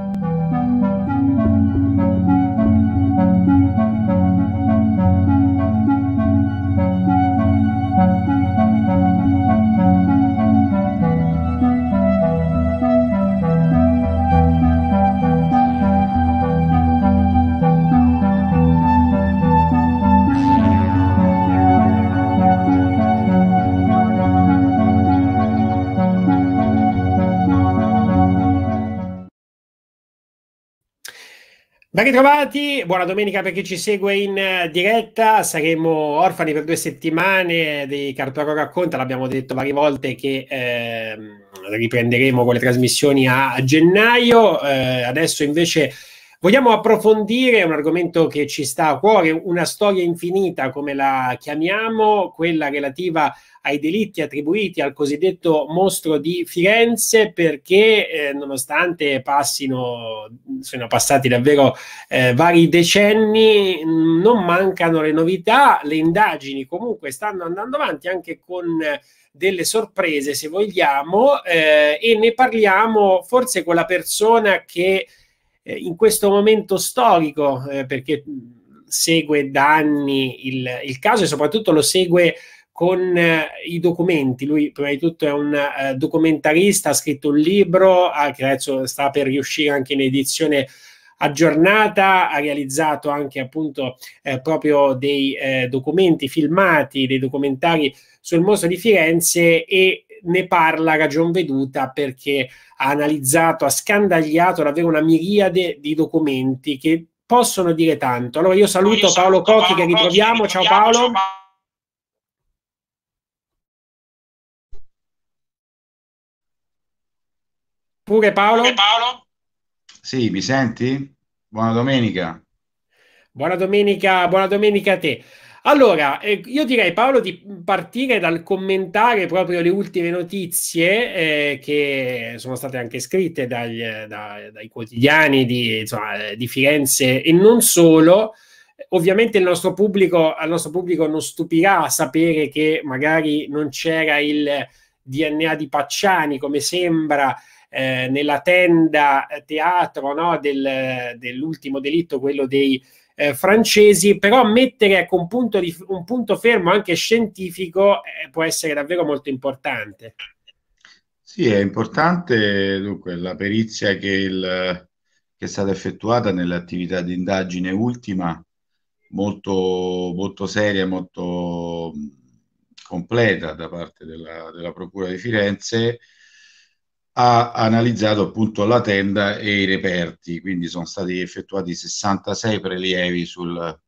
Thank you. Ben ritrovati, buona domenica per chi ci segue in eh, diretta, saremo orfani per due settimane di Cartoro Racconta, l'abbiamo detto varie volte che eh, riprenderemo con le trasmissioni a gennaio, eh, adesso invece Vogliamo approfondire un argomento che ci sta a cuore, una storia infinita, come la chiamiamo, quella relativa ai delitti attribuiti al cosiddetto mostro di Firenze, perché eh, nonostante passino, sono passati davvero eh, vari decenni, mm, non mancano le novità, le indagini comunque stanno andando avanti anche con... Eh, delle sorprese, se vogliamo, eh, e ne parliamo forse con la persona che eh, in questo momento storico, eh, perché mm, segue da anni il, il, caso e soprattutto lo segue con eh, i documenti. Lui prima di tutto è un eh, documentarista, ha scritto un libro, ha, che adesso sta per riuscire anche in edizione aggiornata, ha realizzato anche appunto eh, proprio dei eh, documenti filmati, dei documentari sul mostro di Firenze e ne parla ragion veduta perché ha analizzato, ha scandagliato davvero una miriade di documenti che possono dire tanto. Allora io saluto io Paolo Cocchi che ritroviamo. Ciao Paolo. Ciao Paolo. Pure Paolo? Paolo? Sì, mi senti? Buona domenica. Buona domenica, buona domenica a te. Allora, eh, io direi Paolo di partire dal commentare proprio le ultime notizie eh, che sono state anche scritte dagli, eh, da, dai quotidiani di, insomma, eh, di, Firenze e non solo. Ovviamente il nostro pubblico, al nostro pubblico non stupirà sapere che magari non c'era il DNA di Pacciani come sembra eh, nella tenda teatro no, del, dell'ultimo delitto, quello dei eh, francesi, però mettere ecco, un, punto di, un punto fermo anche scientifico eh, può essere davvero molto importante. Sì, è importante dunque, la perizia che, il, che è stata effettuata nell'attività di indagine ultima, molto, molto seria, molto completa da parte della, della Procura di Firenze, ha analizzato appunto la tenda e i reperti, quindi sono stati effettuati 66 prelievi sul,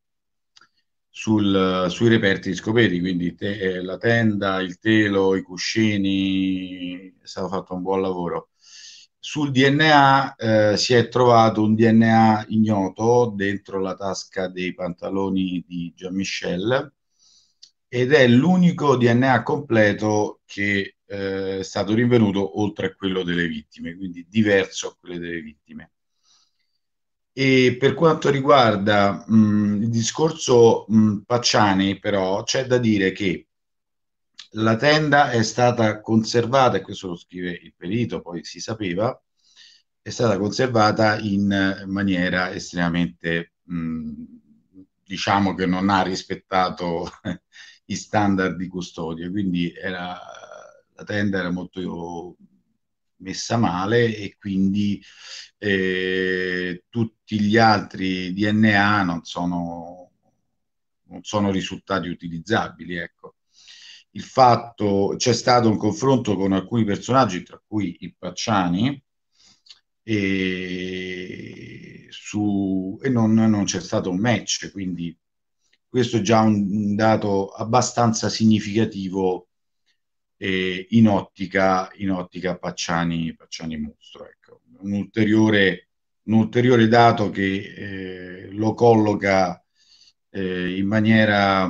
sul, sui reperti scoperti, quindi te, eh, la tenda, il telo, i cuscini, è stato fatto un buon lavoro. Sul DNA eh, si è trovato un DNA ignoto dentro la tasca dei pantaloni di Jean-Michel ed è l'unico DNA completo che eh, è stato rinvenuto oltre a quello delle vittime, quindi diverso a quello delle vittime. E per quanto riguarda mh, il discorso mh, Pacciani, però, c'è da dire che la tenda è stata conservata, e questo lo scrive il perito, poi si sapeva, è stata conservata in maniera estremamente, mh, diciamo che non ha rispettato i standard di custodia, quindi era la tenda era molto messa male e quindi eh, tutti gli altri DNA non sono, non sono risultati utilizzabili. Ecco. Il fatto c'è stato un confronto con alcuni personaggi, tra cui il Pacciani, e, su, e non, non c'è stato un match, quindi questo è già un dato abbastanza significativo eh, in, ottica, in ottica Pacciani, Pacciani Mostro. Ecco. Un, ulteriore, un ulteriore dato che eh, lo colloca eh, in maniera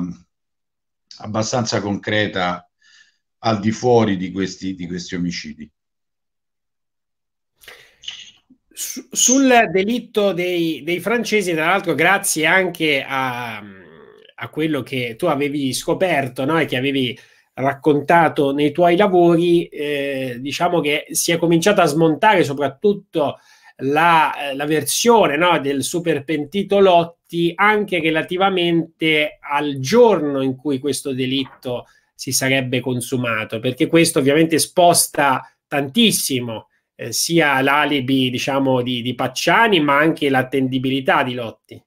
abbastanza concreta al di fuori di questi, di questi omicidi. Sul delitto dei, dei francesi, tra l'altro, grazie anche a, a, quello che tu avevi scoperto no? e che avevi raccontato nei tuoi lavori, eh, diciamo che si è cominciato a smontare soprattutto la, eh, la versione no, del super pentito Lotti anche relativamente al giorno in cui questo delitto si sarebbe consumato, perché questo ovviamente sposta tantissimo eh, sia l'alibi diciamo, di, di Pacciani ma anche l'attendibilità di Lotti.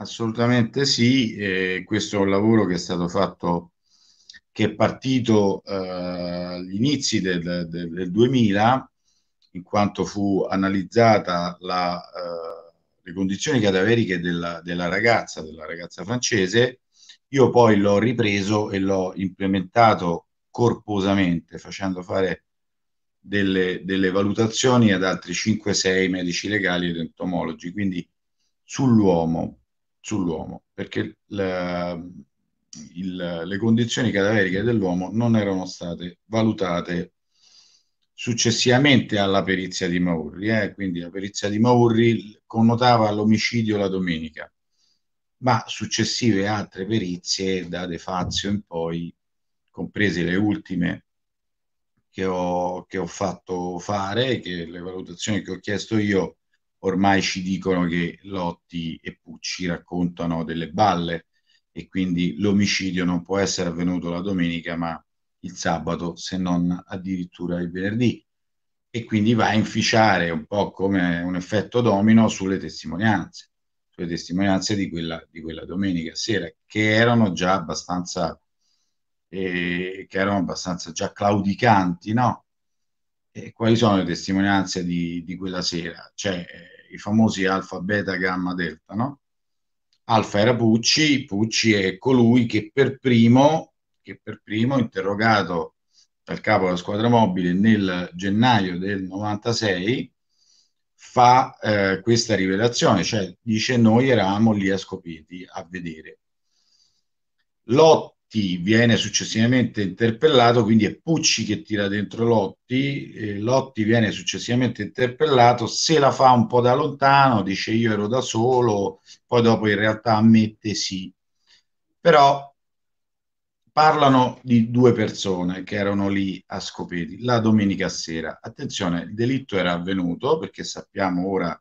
Assolutamente sì, eh, questo è un lavoro che è stato fatto che è partito eh, agli inizi del, del, del, 2000, in quanto fu analizzata la, eh, le condizioni cadaveriche della, della, ragazza, della ragazza francese, io poi l'ho ripreso e l'ho implementato corposamente, facendo fare delle, delle valutazioni ad altri 5-6 medici legali ed entomologi, quindi sull'uomo, sull'uomo perché la, il, le condizioni cadaveriche dell'uomo non erano state valutate successivamente alla perizia di Maurri, eh? quindi la perizia di Maurri connotava l'omicidio la domenica, ma successive altre perizie da De Fazio in poi, comprese le ultime che ho, che ho fatto fare, che le valutazioni che ho chiesto io, ormai ci dicono che Lotti e Pucci raccontano delle balle e quindi l'omicidio non può essere avvenuto la domenica ma il sabato se non addirittura il venerdì e quindi va a inficiare un po' come un effetto domino sulle testimonianze, sulle testimonianze di quella, di quella domenica sera che erano già abbastanza, eh, che erano abbastanza già claudicanti, no? E quali sono le testimonianze di, di quella sera? C'è eh, i famosi alfa, beta, gamma, delta, no? Alfa era Pucci, Pucci è colui che per primo, che per primo interrogato dal capo della squadra mobile nel gennaio del 96, fa eh, questa rivelazione, cioè dice noi eravamo lì a Scopiti a vedere. L'otto ti viene successivamente interpellato, quindi è Pucci che tira dentro Lotti, Lotti viene successivamente interpellato, se la fa un po' da lontano, dice io ero da solo, poi dopo in realtà ammette sì. Però parlano di due persone che erano lì a Scopeti la domenica sera. Attenzione, il delitto era avvenuto perché sappiamo ora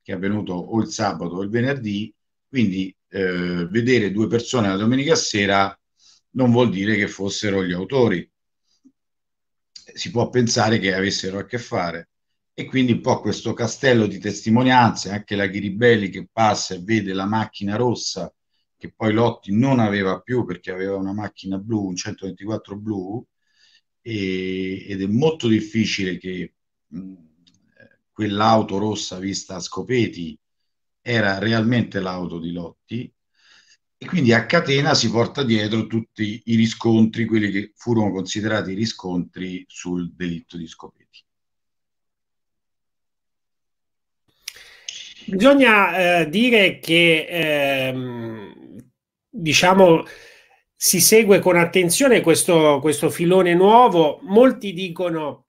che è avvenuto o il sabato o il venerdì, quindi eh, vedere due persone la domenica sera non vuol dire che fossero gli autori. Si può pensare che avessero a che fare. E quindi un po' questo castello di testimonianze, anche la Ghiribelli che passa e vede la macchina rossa, che poi Lotti non aveva più perché aveva una macchina blu, un 124 blu, e, ed è molto difficile che mh, quell'auto rossa vista a Scopeti era realmente l'auto di Lotti e quindi a catena si porta dietro tutti i riscontri, quelli che furono considerati riscontri sul delitto di Scopeti. Bisogna eh, dire che ehm, diciamo si segue con attenzione questo, questo filone nuovo. Molti dicono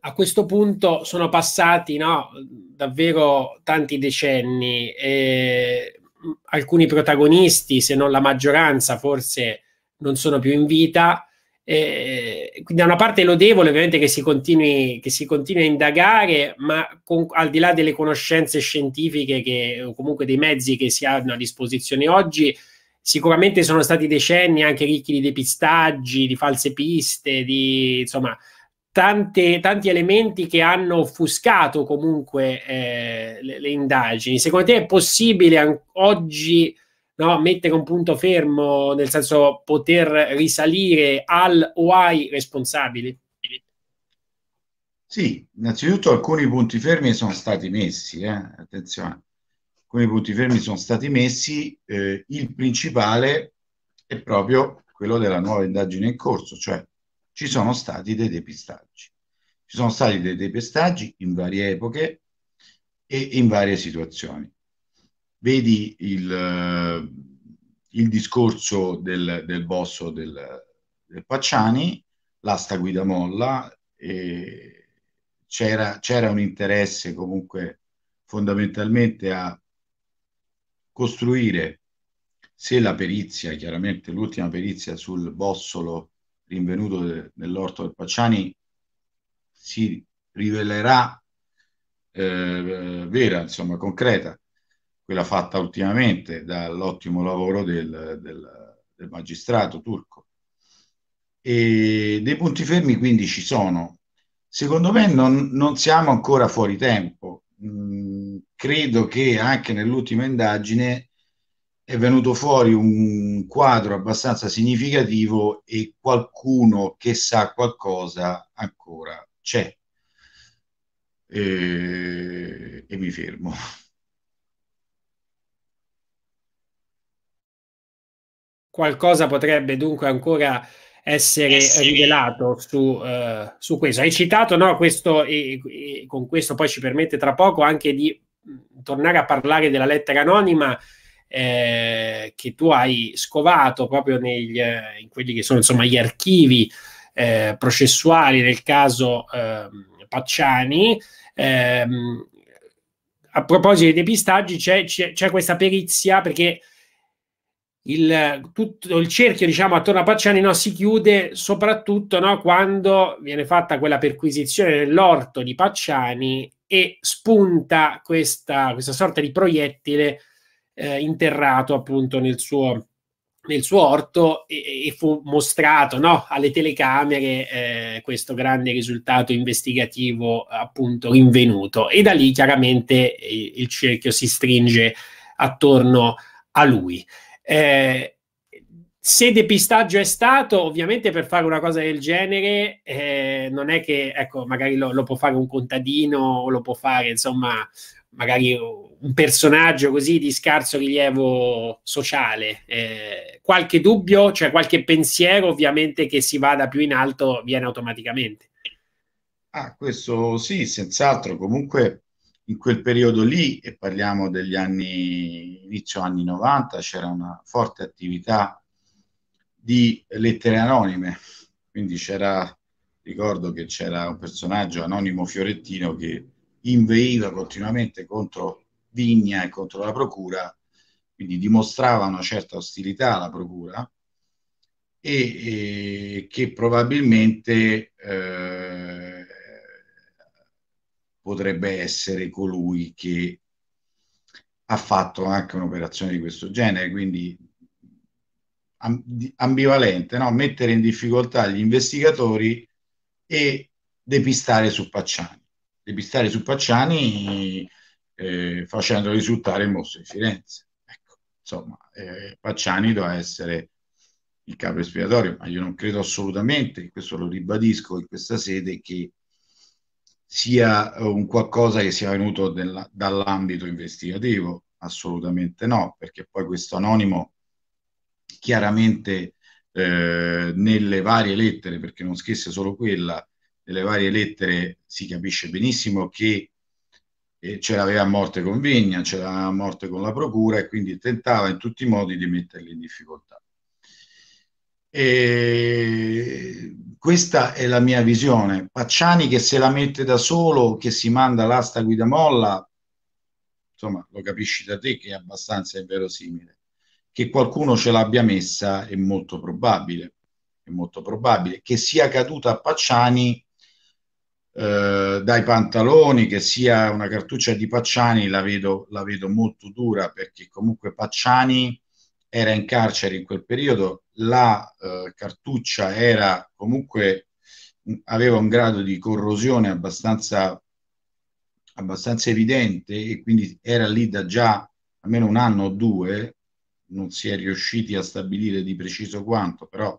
a questo punto sono passati no, davvero tanti decenni. Eh, alcuni protagonisti, se non la maggioranza, forse non sono più in vita. Eh, quindi da una parte è lodevole ovviamente che si continui, che si continui a indagare, ma con, al di là delle conoscenze scientifiche che, o comunque dei mezzi che si hanno a disposizione oggi, sicuramente sono stati decenni anche ricchi di depistaggi, di false piste, di insomma tante, tanti elementi che hanno offuscato comunque eh, le, le, indagini. Secondo te è possibile an- oggi no, mettere un punto fermo, nel senso poter risalire al o ai responsabili? Sì, innanzitutto alcuni punti fermi sono stati messi, eh? attenzione, alcuni punti fermi sono stati messi, eh, il principale è proprio quello della nuova indagine in corso, cioè ci sono stati dei depistaggi. Ci sono stati dei depistaggi in varie epoche e in varie situazioni. Vedi il, eh, il discorso del, del bosso del, del Pacciani, l'asta guida molla, c'era, c'era un interesse comunque fondamentalmente a costruire, se la perizia, chiaramente l'ultima perizia sul bossolo rinvenuto de, nell'orto del Pacciani si rivelerà eh, vera, insomma, concreta, quella fatta ultimamente dall'ottimo lavoro del, del, del magistrato turco. E dei punti fermi quindi ci sono. Secondo me non, non siamo ancora fuori tempo. Mm, credo che anche nell'ultima indagine è venuto fuori un quadro abbastanza significativo e qualcuno che sa qualcosa ancora c'è. E, e mi fermo. Qualcosa potrebbe dunque ancora essere eh sì. rivelato su, uh, su, questo. Hai citato, no, questo, e, e con questo poi ci permette tra poco anche di mm, tornare a parlare della lettera anonima eh, che tu hai scovato proprio negli, eh, in quelli che sono insomma, gli archivi eh, processuali, del caso ehm, Pacciani. Ehm, a proposito dei depistaggi, c'è, c'è, c'è questa perizia perché il, tutto il cerchio diciamo attorno a Pacciani no, si chiude soprattutto no, quando viene fatta quella perquisizione nell'orto di Pacciani e spunta questa, questa sorta di proiettile eh, interrato appunto nel suo, nel suo orto e, e fu mostrato no, alle telecamere eh, questo grande risultato investigativo appunto rinvenuto e da lì chiaramente il, il cerchio si stringe attorno a lui. Eh, se depistaggio è stato, ovviamente per fare una cosa del genere eh, non è che, ecco, magari lo, lo, può fare un contadino o lo può fare, insomma, magari un personaggio così di scarso rilievo sociale. Eh, qualche dubbio, cioè qualche pensiero ovviamente che si vada più in alto viene automaticamente. Ah, questo sì, senz'altro. Comunque in quel periodo lì, e parliamo degli anni, inizio anni 90, c'era una forte attività di lettere anonime. Quindi c'era, ricordo che c'era un personaggio anonimo fiorentino che inveiva continuamente contro Vigna e contro la Procura, quindi dimostrava una certa ostilità alla Procura e, e che probabilmente eh, potrebbe essere colui che ha fatto anche un'operazione di questo genere, quindi ambivalente, no? mettere in difficoltà gli investigatori e depistare su Pacciani. Depistare su Pacciani eh, facendo risultare il mostro di Firenze. Ecco, insomma, eh, Pacciani doveva essere il capo espiatorio, ma io non credo assolutamente, e questo lo ribadisco in questa sede, che sia eh, un qualcosa che sia venuto dall'ambito investigativo, assolutamente no, perché poi questo anonimo chiaramente eh, nelle varie lettere, perché non scrisse solo quella, nelle varie lettere si capisce benissimo che e ce l'aveva a morte con Vigna, ce l'aveva a morte con la procura e quindi tentava in tutti i modi di metterli in difficoltà. E questa è la mia visione. Pacciani che se la mette da solo, che si manda l'asta guida molla, insomma lo capisci da te che è abbastanza inverosimile. Che qualcuno ce l'abbia messa è molto probabile, è molto probabile. Che sia caduta a Pacciani eh, dai pantaloni, che sia una cartuccia di Pacciani, la vedo, la vedo molto dura perché comunque Pacciani era in carcere in quel periodo, la eh, cartuccia era comunque mm, aveva un grado di corrosione abbastanza, abbastanza evidente e quindi era lì da già almeno un anno o due, non si è riusciti a stabilire di preciso quanto, però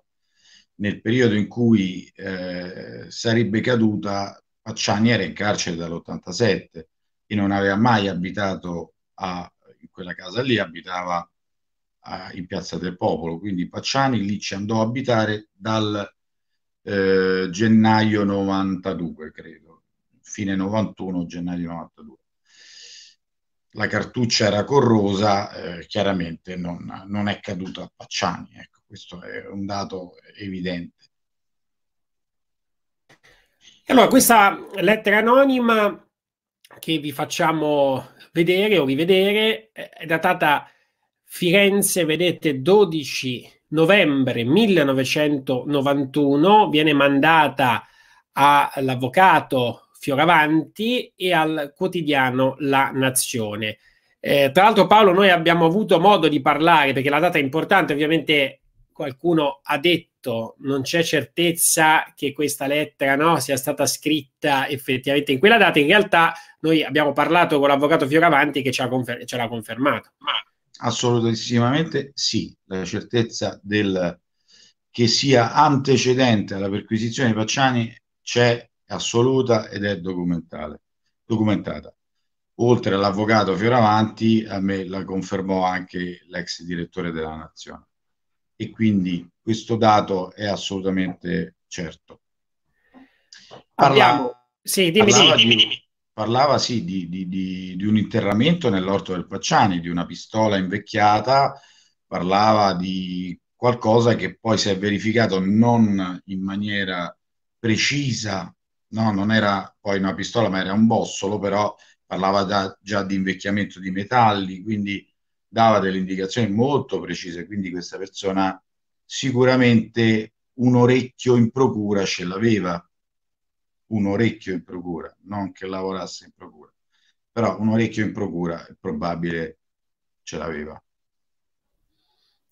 nel periodo in cui eh, sarebbe caduta, Pacciani era in carcere dall'87 e non aveva mai abitato a, in quella casa lì, abitava a, in Piazza del Popolo, quindi Pacciani lì ci andò a abitare dal eh, gennaio 92, credo, fine 91, gennaio 92. La cartuccia era corrosa, eh, chiaramente non, non, è caduta a Pacciani, ecco questo è un dato evidente. Allora, questa lettera anonima che vi facciamo vedere o rivedere eh, è datata Firenze, vedete, 12 novembre 1991, viene mandata all'avvocato Fioravanti e al quotidiano La Nazione. Eh, tra l'altro Paolo, noi abbiamo avuto modo di parlare, perché la data è importante, ovviamente qualcuno ha detto non c'è certezza che questa lettera no, sia stata scritta effettivamente in quella data, in realtà noi abbiamo parlato con l'avvocato Fioravanti che ce l'ha, confer- ce l'ha confermato. Assolutissimamente sì, la certezza del, che sia antecedente alla perquisizione di Pacciani c'è assoluta ed è documentata. Oltre all'avvocato Fioravanti, a me la confermò anche l'ex direttore della Nazione e quindi questo dato è assolutamente certo. Parlavo, sì, dimmi, parlava, dimmi, di, dimmi. parlava sì, di, di, di, un interramento nell'orto del Pacciani, di una pistola invecchiata, parlava di qualcosa che poi si è verificato non in maniera precisa, no, non era poi una pistola ma era un bossolo, però parlava da, già di invecchiamento di metalli, quindi dava delle indicazioni molto precise, quindi questa persona sicuramente un orecchio in procura ce l'aveva, un orecchio in procura, non che lavorasse in procura, però un orecchio in procura è probabile ce l'aveva.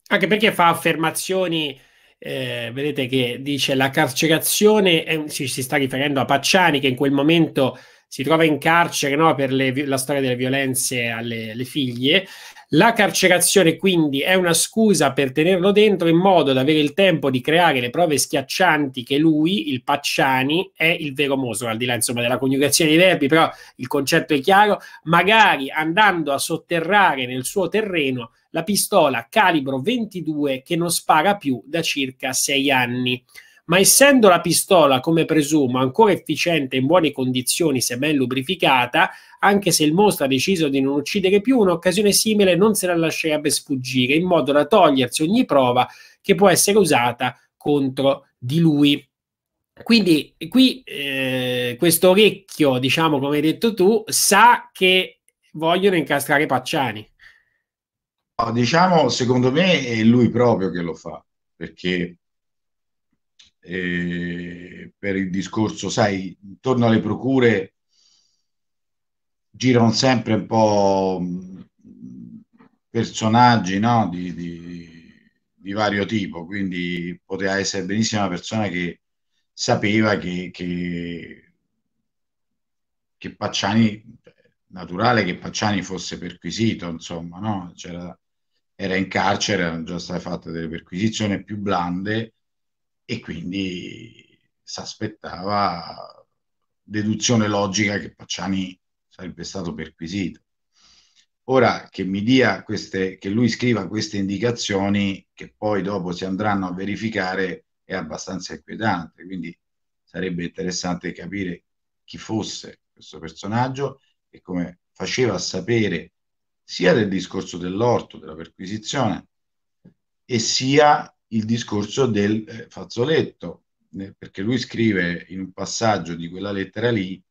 Anche perché fa affermazioni, eh, vedete che dice la carcerazione, eh, si, si sta riferendo a Pacciani che in quel momento si trova in carcere no, per le, la storia delle violenze alle, alle figlie. La carcerazione quindi è una scusa per tenerlo dentro in modo da avere il tempo di creare le prove schiaccianti che lui, il Pacciani, è il vero Mosro, al di là insomma della coniugazione dei verbi, però il concetto è chiaro, magari andando a sotterrare nel suo terreno la pistola calibro 22 che non spara più da circa sei anni ma essendo la pistola, come presumo, ancora efficiente e in buone condizioni se ben lubrificata, anche se il mostro ha deciso di non uccidere più, un'occasione simile non se la lascerebbe sfuggire, in modo da togliersi ogni prova che può essere usata contro di lui. Quindi qui eh, questo orecchio, diciamo come hai detto tu, sa che vogliono incastrare Pacciani. diciamo, secondo me è lui proprio che lo fa, perché eh, per il discorso, sai, intorno alle procure girano sempre un po' mm, personaggi no? di, di, di, vario tipo, quindi poteva essere benissimo una persona che sapeva che, che, che Pacciani, naturale che Pacciani fosse perquisito, insomma, no? C'era, era in carcere, erano già state fatte delle perquisizioni più blande e quindi si aspettava deduzione logica che Pacciani sarebbe stato perquisito. Ora che mi dia queste, che lui scriva queste indicazioni che poi dopo si andranno a verificare è abbastanza inquietante, quindi sarebbe interessante capire chi fosse questo personaggio e come faceva a sapere sia del discorso dell'orto, della perquisizione, e sia il discorso del eh, fazzoletto, eh, perché lui scrive in un passaggio di quella lettera lì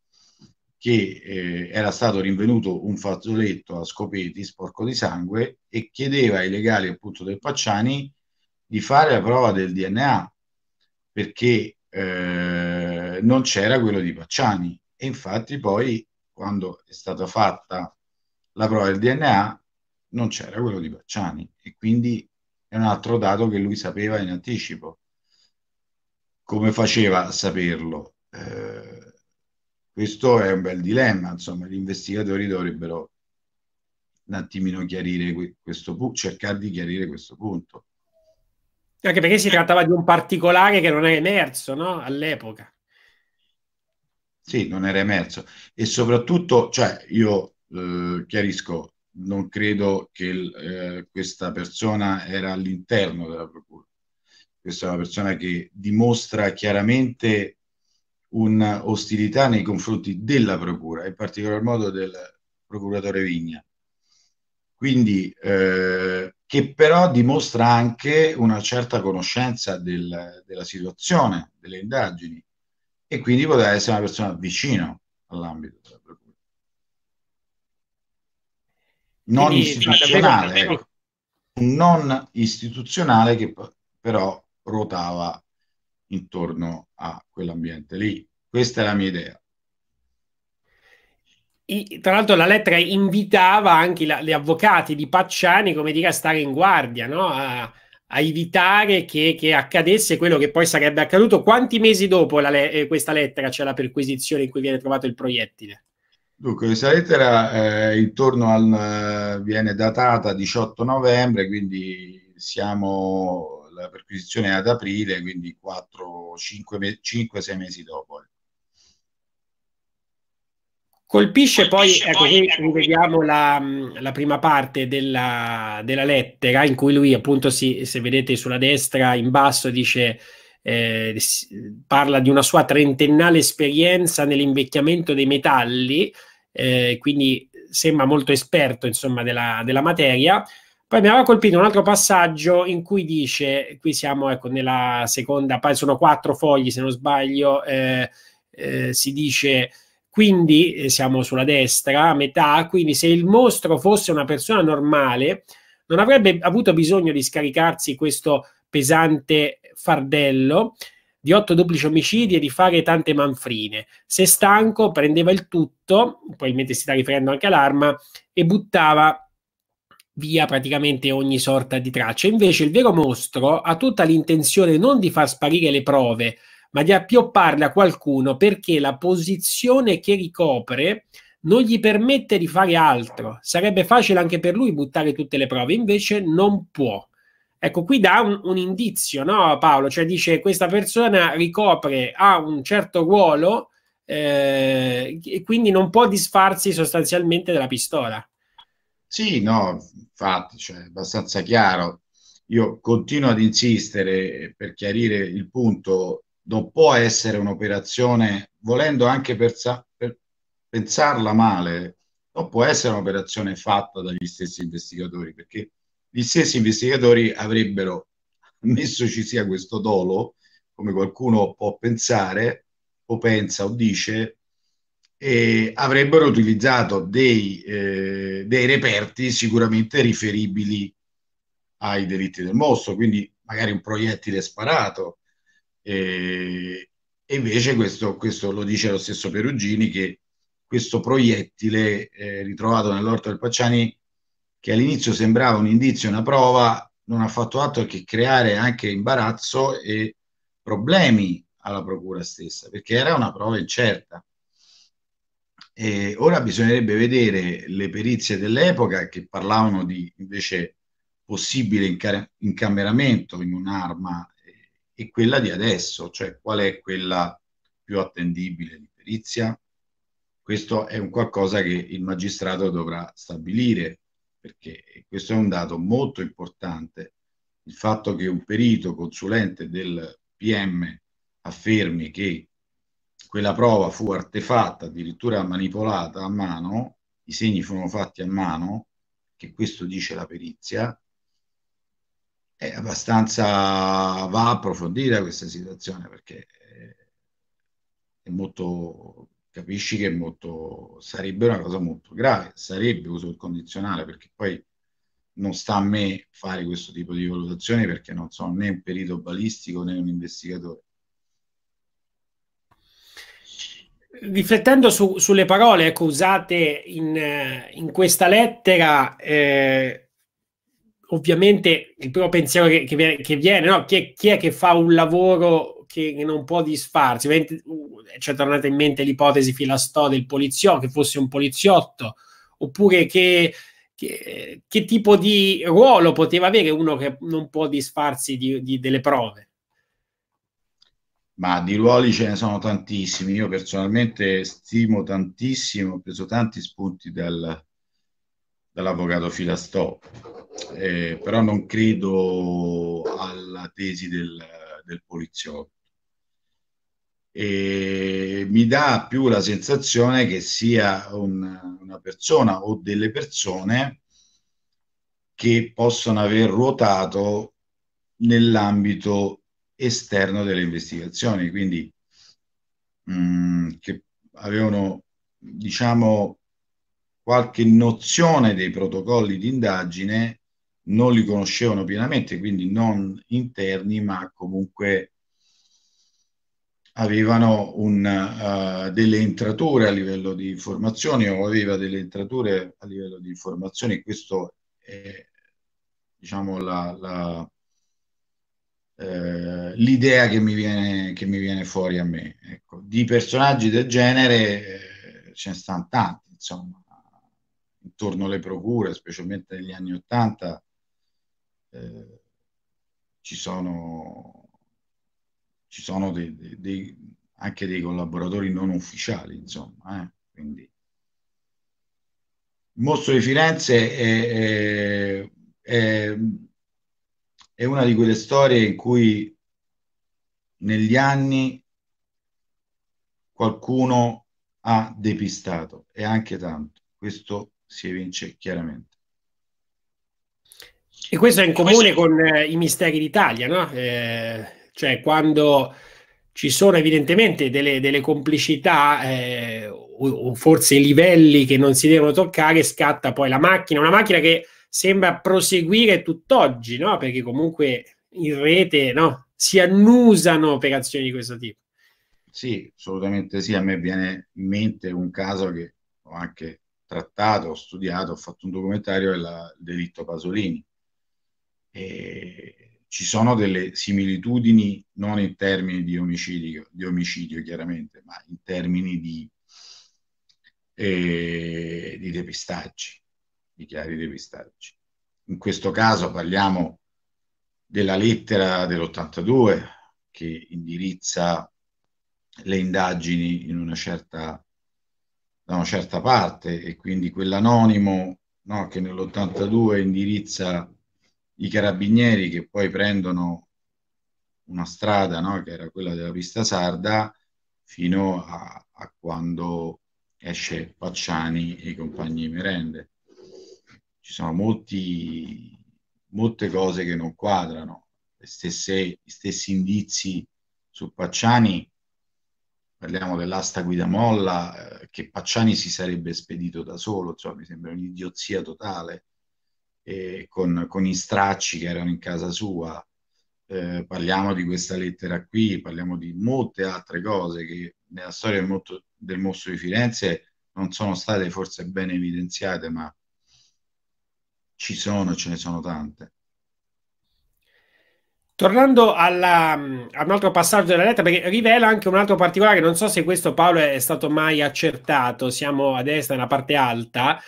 che eh, era stato rinvenuto un fazzoletto a Scopeti sporco di sangue e chiedeva ai legali appunto del Pacciani di fare la prova del DNA perché eh, non c'era quello di Pacciani e infatti poi quando è stata fatta la prova del DNA non c'era quello di Pacciani e quindi è un altro dato che lui sapeva in anticipo. Come faceva a saperlo? Eh, questo è un bel dilemma, insomma, gli investigatori dovrebbero un attimino chiarire questo punto, cercare di chiarire questo punto. Anche perché si trattava di un particolare che non è emerso no? all'epoca. Sì, non era emerso. E soprattutto, cioè, io eh, chiarisco, non credo che eh, questa persona era all'interno della procura. Questa è una persona che dimostra chiaramente un'ostilità nei confronti della procura, in particolar modo del procuratore Vigna. Quindi, eh, che però dimostra anche una certa conoscenza del, della situazione, delle indagini, e quindi potrebbe essere una persona vicino all'ambito non Quindi, cioè, istituzionale, un non istituzionale che però ruotava intorno a quell'ambiente lì. Questa è la mia idea. I, tra l'altro la lettera invitava anche la, gli avvocati di Pacciani, come dire, a stare in guardia, no? a, a, evitare che, che, accadesse quello che poi sarebbe accaduto. Quanti mesi dopo le, eh, questa lettera c'è la perquisizione in cui viene trovato il proiettile? Dunque, questa lettera eh, intorno al, eh, viene datata 18 novembre, quindi siamo, la perquisizione è ad aprile, quindi 5-6 mesi dopo. Colpisce, ecco. Colpisce poi, ecco, ecco qui rivediamo la, mm, la, prima parte della, della lettera in cui lui appunto, si, se vedete sulla destra in basso, dice eh, parla di una sua trentennale esperienza nell'invecchiamento dei metalli, eh, quindi sembra molto esperto insomma, della, della, materia. Poi mi aveva colpito un altro passaggio in cui dice, qui siamo ecco, nella seconda, poi sono quattro fogli se non sbaglio, eh, eh si dice quindi eh, siamo sulla destra, a metà, quindi se il mostro fosse una persona normale non avrebbe avuto bisogno di scaricarsi questo pesante fardello di otto duplici omicidi e di fare tante manfrine. Se stanco, prendeva il tutto, probabilmente si sta riferendo anche all'arma, e buttava via praticamente ogni sorta di traccia. Invece il vero mostro ha tutta l'intenzione non di far sparire le prove, ma di appiopparle a qualcuno perché la posizione che ricopre non gli permette di fare altro. Sarebbe facile anche per lui buttare tutte le prove, invece non può. Ecco, qui dà un, un indizio, no, Paolo? Cioè dice questa persona ricopre, ha un certo ruolo eh, e quindi non può disfarsi sostanzialmente della pistola. Sì, no, infatti, cioè, è abbastanza chiaro. Io continuo ad insistere per chiarire il punto, non può essere un'operazione, volendo anche persa, per pensarla male, non può essere un'operazione fatta dagli stessi investigatori, perché gli stessi investigatori avrebbero, messo ci sia questo dolo, come qualcuno può pensare, o pensa o dice, e avrebbero utilizzato dei, eh, dei reperti sicuramente riferibili ai delitti del mostro, quindi magari un proiettile sparato. Eh, e invece questo, questo, lo dice lo stesso Perugini che questo proiettile eh, ritrovato nell'orto del Pacciani che all'inizio sembrava un indizio, una prova, non ha fatto altro che creare anche imbarazzo e problemi alla procura stessa, perché era una prova incerta. E ora bisognerebbe vedere le perizie dell'epoca che parlavano di invece possibile inca- incameramento in un'arma e quella di adesso, cioè qual è quella più attendibile di perizia? Questo è un qualcosa che il magistrato dovrà stabilire perché questo è un dato molto importante, il fatto che un perito consulente del PM affermi che quella prova fu artefatta, addirittura manipolata a mano, i segni furono fatti a mano, che questo dice la perizia, è abbastanza va approfondita questa situazione perché è molto capisci che molto, sarebbe una cosa molto grave, sarebbe uso il condizionale perché poi non sta a me fare questo tipo di valutazioni perché non sono né un perito balistico né un investigatore. Riflettendo su, sulle parole ecco, usate in, in, questa lettera, eh, ovviamente il primo pensiero che, che viene, che viene no? chi, è, chi è che fa un lavoro che non può disfarsi. Uh, ci è tornata in mente l'ipotesi Filastò del poliziotto, che fosse un poliziotto, oppure che, che, che, tipo di ruolo poteva avere uno che non può disfarsi di, di, delle prove. Ma di ruoli ce ne sono tantissimi. Io personalmente stimo tantissimo, ho preso tanti spunti dal, dall'avvocato Filastò, eh, però non credo alla tesi del, del poliziotto e mi dà più la sensazione che sia un, una persona o delle persone che possono aver ruotato nell'ambito esterno delle investigazioni, quindi mh, mm, che avevano, diciamo, qualche nozione dei protocolli di indagine, non li conoscevano pienamente, quindi non interni, ma comunque avevano un, uh, delle entrature a livello di informazioni o aveva delle entrature a livello di informazioni. Questo è diciamo, la, la, eh, l'idea che mi, viene, che mi viene fuori a me. Ecco. Di personaggi del genere eh, ce ne stanno tanti, insomma, intorno alle procure, specialmente negli anni Ottanta, eh, ci sono ci sono dei, dei, dei, anche dei collaboratori non ufficiali, insomma. Eh? Quindi, il mostro di Firenze è, è, è, è una di quelle storie in cui negli anni qualcuno ha depistato e anche tanto. Questo si evince chiaramente. E questo è in comune con eh, i misteri d'Italia, no? Eh, cioè, quando ci sono evidentemente delle, delle complicità eh, o, o, forse livelli che non si devono toccare, scatta poi la macchina, una macchina che sembra proseguire tutt'oggi, no? perché comunque in rete no? si annusano operazioni di questo tipo. Sì, assolutamente sì, a me viene in mente un caso che ho anche trattato, ho studiato, ho fatto un documentario il delitto Pasolini. E ci sono delle similitudini non in termini di omicidio, di omicidio chiaramente, ma in termini di, eh, di depistaggi, di chiari depistaggi. In questo caso parliamo della lettera dell'82 che indirizza le indagini in una certa, da una certa parte e quindi quell'anonimo no, che nell'82 indirizza i carabinieri che poi prendono una strada no? che era quella della pista sarda fino a, a quando esce Pacciani e i compagni di merende. Ci sono molti, molte cose che non quadrano, stesse, gli stessi indizi su Pacciani, parliamo dell'asta guida molla, eh, che Pacciani si sarebbe spedito da solo, insomma, mi sembra un'idiozia totale eh, con, con, gli stracci che erano in casa sua. Eh, parliamo di questa lettera qui, parliamo di molte altre cose che nella storia del, motto, del mostro di Firenze non sono state forse ben evidenziate, ma ci sono e ce ne sono tante. Tornando alla, ad un altro passaggio della lettera, perché rivela anche un altro particolare, non so se questo Paolo è stato mai accertato, siamo a destra nella parte alta,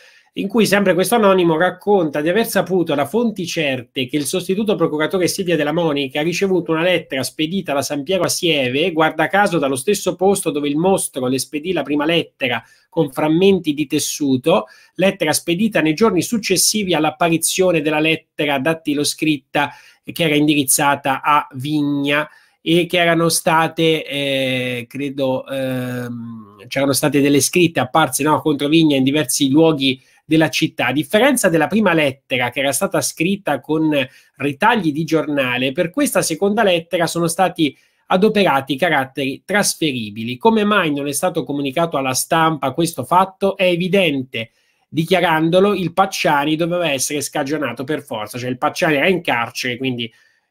in cui sempre questo anonimo racconta di aver saputo da fonti certe che il sostituto procuratore Silvia Della Monica ha ricevuto una lettera spedita da San Piero a Sieve, guarda caso dallo stesso posto dove il mostro le spedì la prima lettera con frammenti di tessuto, lettera spedita nei giorni successivi all'apparizione della lettera dattilo scritta che era indirizzata a Vigna e che erano state, eh, credo, ehm, c'erano state delle scritte apparse no, contro Vigna in diversi luoghi della città. A differenza della prima lettera che era stata scritta con ritagli di giornale, per questa seconda lettera sono stati adoperati caratteri trasferibili. Come mai non è stato comunicato alla stampa questo fatto? È evidente. Dichiarandolo, il Pacciani doveva essere scagionato per forza, cioè il Pacciani era in carcere, quindi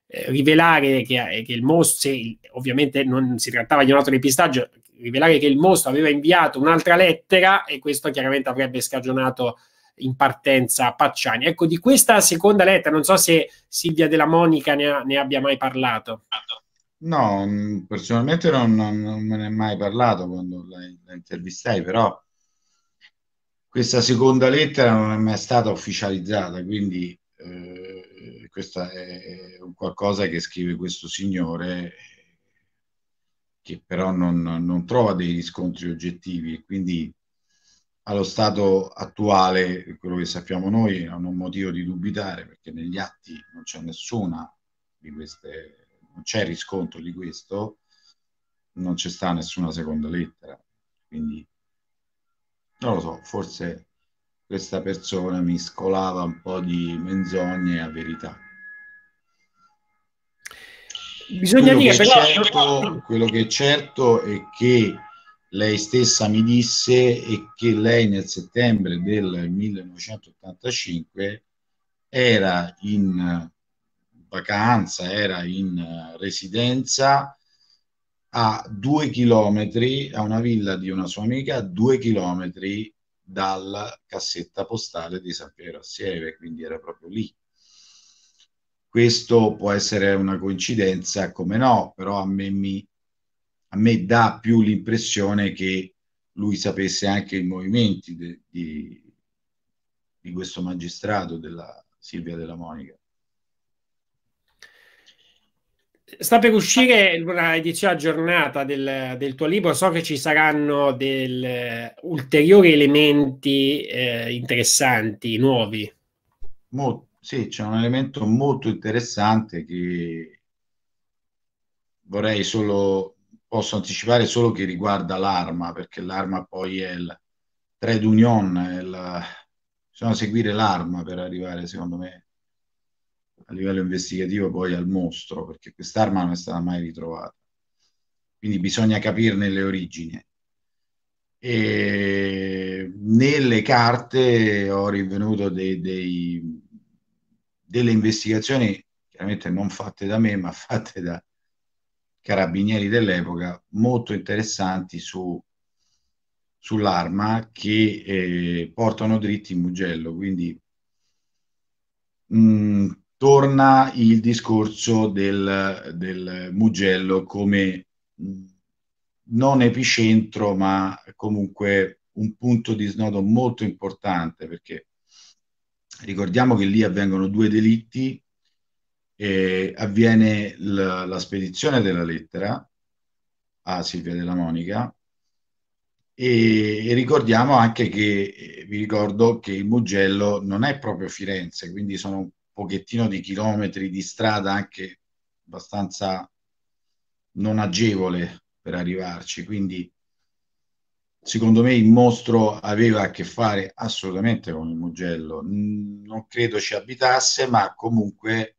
eh, rivelare che, eh, che il mostro, ovviamente non si trattava di un altro ripistaggio, rivelare che il mostro aveva inviato un'altra lettera e questo chiaramente avrebbe scagionato in partenza Pacciani. Ecco, di questa seconda lettera, non so se Silvia Della Monica ne, ha, ne abbia mai parlato. No, mm, personalmente non, non, me ne è mai parlato quando la, la, intervistai, però questa seconda lettera non è mai stata ufficializzata, quindi eh, questo è un qualcosa che scrive questo signore che però non, non trova dei riscontri oggettivi e quindi allo stato attuale, quello che sappiamo noi, non ho motivo di dubitare perché negli atti non c'è nessuna di queste, non c'è riscontro di questo, non c'è sta nessuna seconda lettera. Quindi non lo so, forse questa persona miscolava un po' di menzogne a verità. Bisogna quello dire che però... Certo, quello che è certo è che lei stessa mi disse è che lei nel settembre del 1985 era in vacanza, era in residenza a due chilometri, a una villa di una sua amica, a due chilometri dalla cassetta postale di San Piero a Sieve, quindi era proprio lì. Questo può essere una coincidenza, come no, però a me, mi, a me dà più l'impressione che lui sapesse anche i movimenti de, di, di questo magistrato, della Silvia della Monica. Sta per uscire una edizione aggiornata del, del, tuo libro, so che ci saranno del, ulteriori elementi eh, interessanti, nuovi. Molto sì, c'è un elemento molto interessante che vorrei solo, posso anticipare solo che riguarda l'arma, perché l'arma poi è il trade union, la, bisogna seguire l'arma per arrivare, secondo me, a livello investigativo poi al mostro, perché quest'arma non è stata mai ritrovata. Quindi bisogna capirne le origini. E nelle carte ho rinvenuto dei, dei delle investigazioni chiaramente non fatte da me, ma fatte da carabinieri dell'epoca, molto interessanti su, sull'arma che eh, portano dritti in Mugello. Quindi mh, mm, torna il discorso del, del Mugello come mm, non epicentro, ma comunque un punto di snodo molto importante perché Ricordiamo che lì avvengono due delitti, eh, avviene la, la spedizione della lettera a Silvia della Monica e, e, ricordiamo anche che, eh, vi ricordo che il Mugello non è proprio Firenze, quindi sono un pochettino di chilometri di strada anche abbastanza non agevole per arrivarci, quindi secondo me il mostro aveva a che fare assolutamente con il Mugello, non credo ci abitasse, ma comunque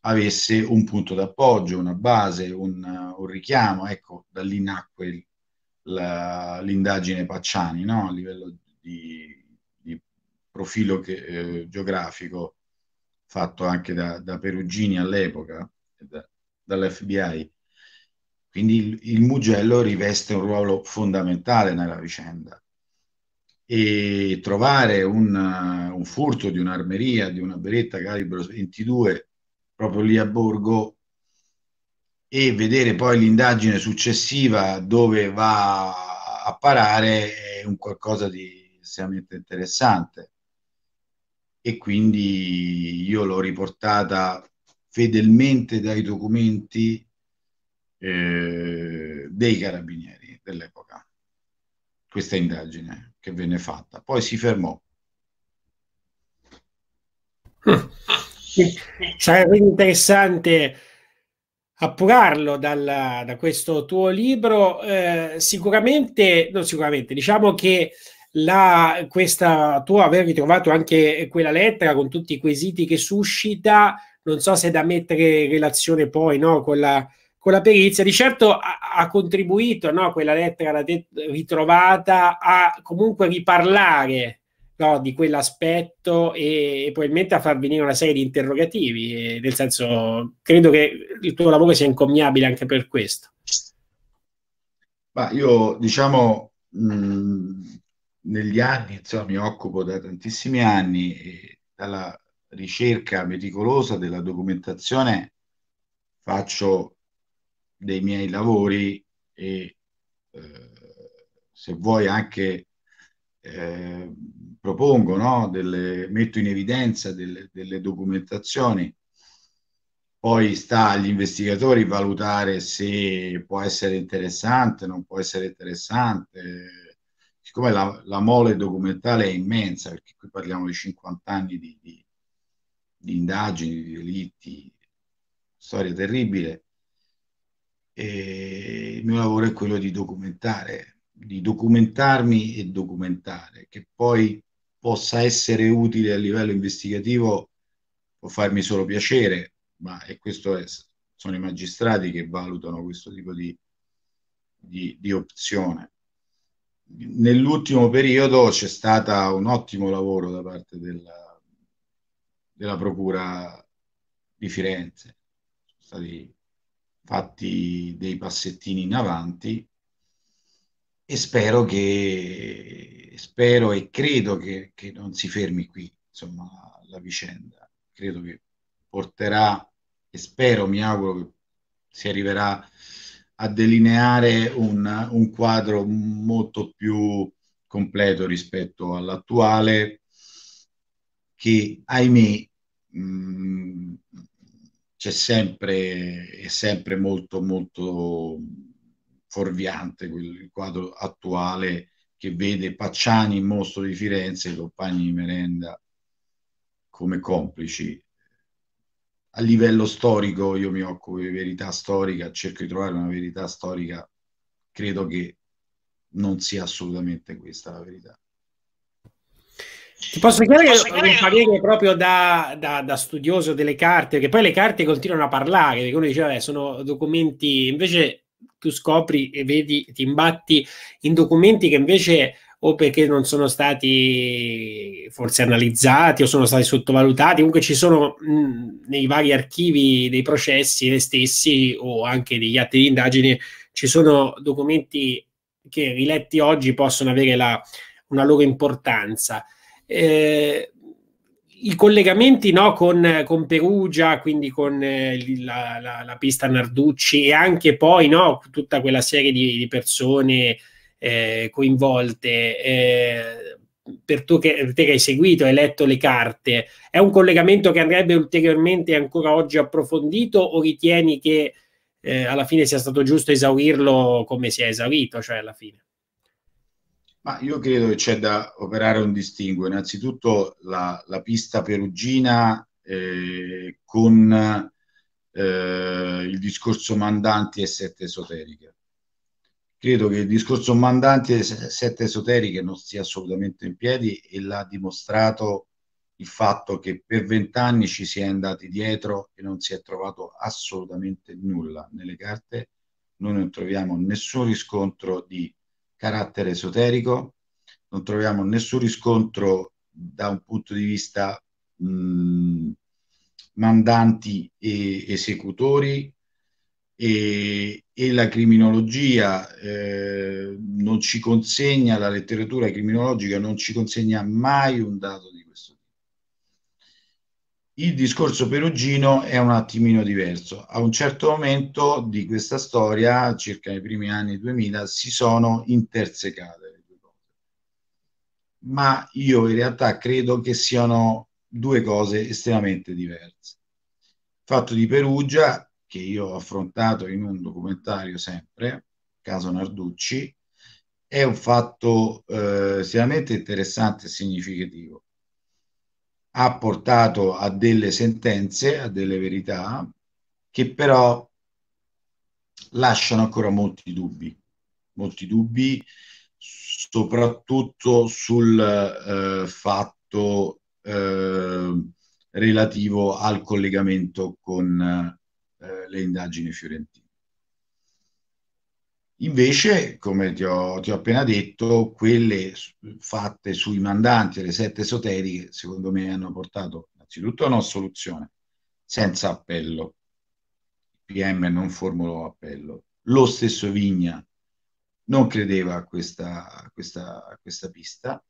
avesse un punto d'appoggio, una base, un, un richiamo, ecco, da lì nacque la, l'indagine Pacciani, no? a livello di, di profilo che, eh, geografico fatto anche da, da Perugini all'epoca, da, dall'FBI quindi il, il Mugello riveste un ruolo fondamentale nella vicenda e trovare un, un furto di un'armeria, di una beretta calibro 22 proprio lì a Borgo e vedere poi l'indagine successiva dove va a parare è un qualcosa di estremamente interessante e quindi io l'ho riportata fedelmente dai documenti eh, dei carabinieri dell'epoca, questa indagine che venne fatta. Poi si fermò. Hm. Sarebbe interessante appurarlo dalla, da questo tuo libro. Eh, sicuramente, non sicuramente, diciamo che la, questa tua aver ritrovato anche quella lettera con tutti i quesiti che suscita, non so se è da mettere in relazione poi no, con la quella perizia. Di certo ha, ha contribuito no, quella lettera ritrovata a comunque riparlare no, di quell'aspetto e, e, probabilmente a far venire una serie di interrogativi. E, nel senso, credo che il tuo lavoro sia incommiabile anche per questo. Ma io diciamo mh, negli anni, insomma, mi occupo da tantissimi anni e dalla ricerca meticolosa della documentazione faccio dei miei lavori e eh, se vuoi anche eh, propongo, no? delle, metto in evidenza delle, delle documentazioni. Poi sta agli investigatori valutare se può essere interessante, non può essere interessante. Siccome la, la mole documentale è immensa, perché qui parliamo di 50 anni di, di, di indagini, di delitti, storia terribile, e il mio lavoro è quello di documentare, di documentarmi e documentare, che poi possa essere utile a livello investigativo può farmi solo piacere, ma e questo è, sono i magistrati che valutano questo tipo di, di, di opzione. Nell'ultimo periodo c'è stato un ottimo lavoro da parte della, della Procura di Firenze. Sono stati fatti dei passettini in avanti e spero che spero e credo che, che non si fermi qui insomma la vicenda credo che porterà e spero mi auguro che si arriverà a delineare un, un quadro molto più completo rispetto all'attuale che ahimè mh, mm, c'è sempre, è sempre molto, molto fuorviante quel quadro attuale che vede Pacciani, il mostro di Firenze, i compagni di merenda come complici. A livello storico, io mi occupo di verità storica, cerco di trovare una verità storica, credo che non sia assolutamente questa la verità. Ti posso dire che posso parere proprio da, da, da, studioso delle carte, perché poi le carte continuano a parlare, perché uno diceva, beh, sono documenti, invece tu scopri e vedi, ti imbatti in documenti che invece o perché non sono stati forse analizzati o sono stati sottovalutati, comunque ci sono mh, nei vari archivi dei processi stessi o anche degli atti di indagine, ci sono documenti che riletti oggi possono avere la, una loro importanza eh, i collegamenti no, con, con, Perugia, quindi con eh, la, la, la, pista Narducci e anche poi no, tutta quella serie di, di persone eh, coinvolte, eh, per tu che, te che hai seguito, hai letto le carte, è un collegamento che andrebbe ulteriormente ancora oggi approfondito o ritieni che eh, alla fine sia stato giusto esaurirlo come si è esaurito, cioè alla fine? Ma io credo che c'è da operare un distinguo. Innanzitutto la, la pista perugina eh, con eh, il discorso mandanti e sette esoteriche. Credo che il discorso mandanti e sette esoteriche non stia assolutamente in piedi e l'ha dimostrato il fatto che per vent'anni ci si è andati dietro e non si è trovato assolutamente nulla nelle carte. Noi non troviamo nessun riscontro di carattere esoterico, non troviamo nessun riscontro da un punto di vista mh, mm, mandanti e esecutori e, e la criminologia eh, non ci consegna, la letteratura criminologica non ci consegna mai un dato di il discorso perugino è un attimino diverso. A un certo momento di questa storia, circa nei primi anni 2000, si sono intersecate le due cose. Ma io in realtà credo che siano due cose estremamente diverse. Il fatto di Perugia, che io ho affrontato in un documentario sempre, caso Narducci, è un fatto eh, estremamente interessante e significativo ha portato a delle sentenze, a delle verità, che però lasciano ancora molti dubbi, molti dubbi soprattutto sul eh, fatto eh, relativo al collegamento con eh, le indagini fiorentine. Invece, come ti ho, ti ho, appena detto, quelle fatte sui mandanti le sette esoteriche, secondo me, hanno portato innanzitutto a una soluzione senza appello. Il PM non formulò appello. Lo stesso Vigna non credeva a questa, a questa, a questa pista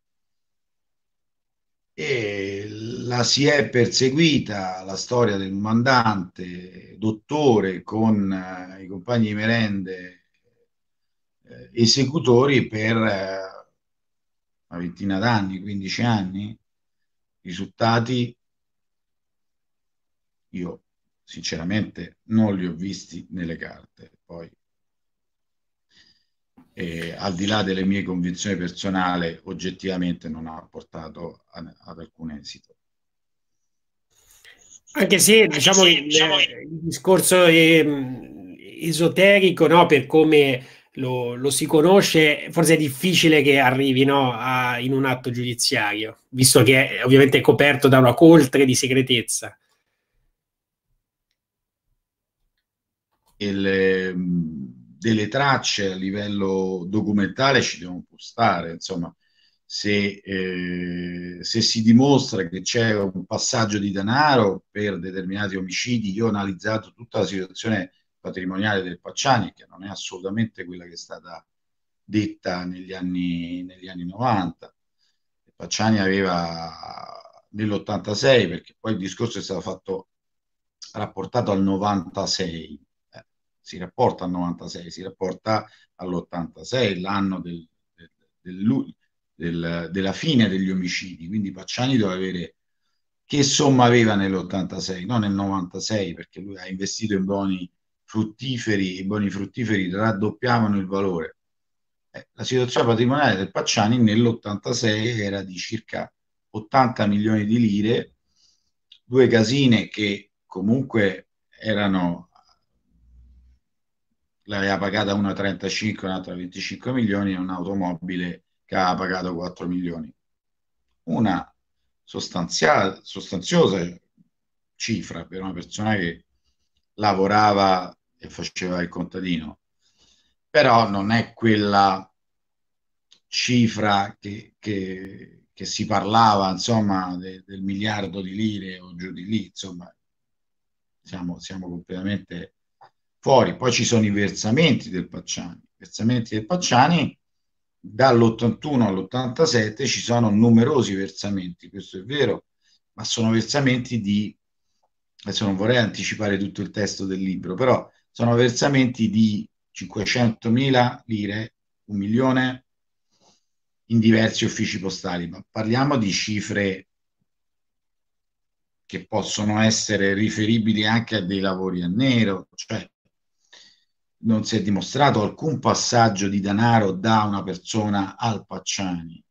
e la si è perseguita la storia del mandante dottore con eh, i compagni di merende eh, esecutori per eh, una ventina d'anni, 15 anni, risultati io sinceramente non li ho visti nelle carte. Poi, e, al di là delle mie convinzioni personali, oggettivamente non ha portato a, ad alcun esito. Anche se diciamo che il, diciamo il discorso ehm, esoterico, no, per come lo, lo, si conosce, forse è difficile che arrivi no, a, in un atto giudiziario, visto che è, ovviamente è coperto da una coltre di segretezza. Le, delle tracce a livello documentale ci devono postare, insomma, se, eh, se si dimostra che c'è un passaggio di denaro per determinati omicidi, io ho analizzato tutta la situazione patrimoniale del Pacciani, che non è assolutamente quella che è stata detta negli anni, negli anni 90. Pacciani aveva nell'86, perché poi il discorso è stato fatto rapportato al 96, eh, si rapporta al 96, si rapporta all'86, l'anno del, del, del, della fine degli omicidi, quindi Pacciani doveva avere che somma aveva nell'86, non nel 96 perché lui ha investito in buoni fruttiferi, i buoni fruttiferi raddoppiavano il valore. Eh, la situazione patrimoniale del Pacciani nell'86 era di circa 80 milioni di lire, due casine che comunque erano l'aveva pagata una 35, un'altra 25 milioni e un'automobile che aveva pagato 4 milioni. Una sostanziosa cifra per una persona che lavorava e faceva il contadino, però non è quella cifra che, che, che si parlava, insomma, de, del miliardo di lire o giù di lì, insomma, siamo, siamo completamente fuori. Poi ci sono i versamenti del Pacciani, i versamenti del Pacciani dall'81 all'87 ci sono numerosi versamenti, questo è vero, ma sono versamenti di adesso non vorrei anticipare tutto il testo del libro, però sono versamenti di 500.000 lire, un milione, in diversi uffici postali, ma parliamo di cifre che possono essere riferibili anche a dei lavori a nero, cioè non si è dimostrato alcun passaggio di denaro da una persona al Pacciani.